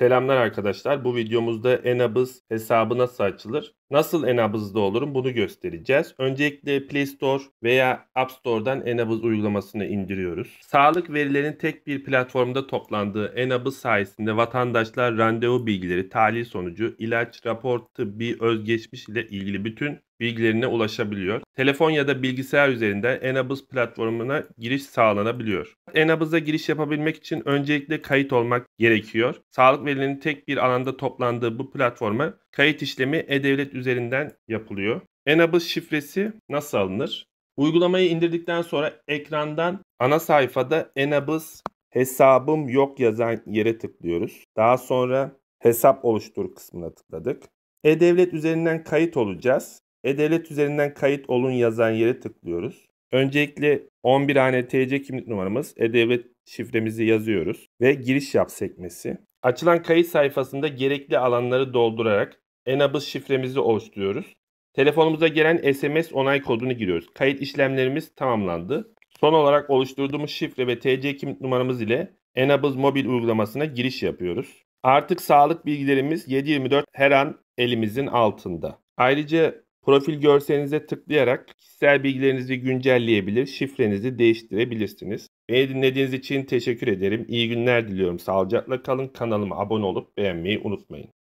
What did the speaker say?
Selamlar arkadaşlar. Bu videomuzda Enabız hesabı nasıl açılır? Nasıl Enabız'da olurum bunu göstereceğiz. Öncelikle Play Store veya App Store'dan Enabız uygulamasını indiriyoruz. Sağlık verilerinin tek bir platformda toplandığı Enabız sayesinde vatandaşlar randevu bilgileri, tahlil sonucu, ilaç, rapor, tıbbi özgeçmiş ile ilgili bütün bilgilerine ulaşabiliyor. Telefon ya da bilgisayar üzerinden Enabız platformuna giriş sağlanabiliyor. Enabız'a giriş yapabilmek için öncelikle kayıt olmak gerekiyor. Sağlık verilerinin tek bir alanda toplandığı bu platforma Kayıt işlemi e-devlet üzerinden yapılıyor. Enable şifresi nasıl alınır? Uygulamayı indirdikten sonra ekrandan ana sayfada Enables hesabım yok yazan yere tıklıyoruz. Daha sonra hesap oluştur kısmına tıkladık. E-Devlet üzerinden kayıt olacağız. E-Devlet üzerinden kayıt olun yazan yere tıklıyoruz. Öncelikle 11 hane TC kimlik numaramız, E-Devlet şifremizi yazıyoruz ve giriş yap sekmesi. Açılan kayıt sayfasında gerekli alanları doldurarak Enable şifremizi oluşturuyoruz. Telefonumuza gelen SMS onay kodunu giriyoruz. Kayıt işlemlerimiz tamamlandı. Son olarak oluşturduğumuz şifre ve TC kimlik numaramız ile Enable mobil uygulamasına giriş yapıyoruz. Artık sağlık bilgilerimiz 7/24 her an elimizin altında. Ayrıca profil görselinize tıklayarak kişisel bilgilerinizi güncelleyebilir, şifrenizi değiştirebilirsiniz. Beni dinlediğiniz için teşekkür ederim. İyi günler diliyorum. Sağlıcakla kalın. Kanalıma abone olup beğenmeyi unutmayın.